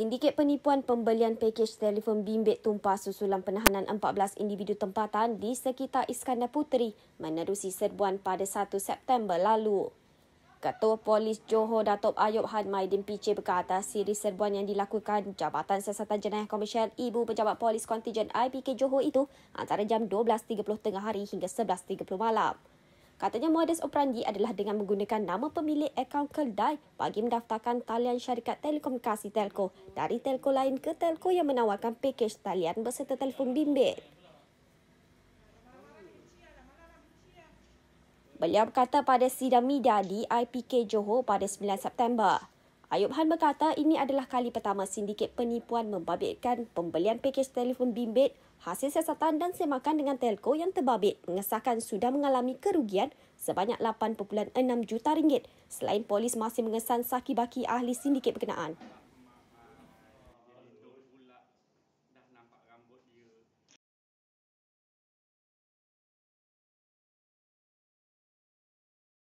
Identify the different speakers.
Speaker 1: Sindiket penipuan pembelian pakej telefon bimbit tumpah susulan penahanan 14 individu tempatan di sekitar Iskandar Puteri menerusi serbuan pada 1 September lalu. Ketua Polis Johor Datuk Ayub Han Maidin Piche berkata siri serbuan yang dilakukan Jabatan Siasatan Jenayah Komersial Ibu Pejabat Polis Kontijen IPK Johor itu antara jam 12.30 tengah hari hingga 11.30 malam. Katanya modus operandi adalah dengan menggunakan nama pemilik akaun keldai bagi mendaftarkan talian syarikat telekomunikasi telco dari telco lain ke telco yang menawarkan pakej talian berserta telefon bimbit. Beliau berkata pada sidang media di IPK Johor pada 9 September. Ayub Han berkata ini adalah kali pertama sindiket penipuan membabitkan pembelian pakej telefon bimbit, hasil siasatan dan semakan dengan telco yang terbabit mengesahkan sudah mengalami kerugian sebanyak 8.6 juta ringgit selain polis masih mengesan saki baki ahli sindiket berkenaan.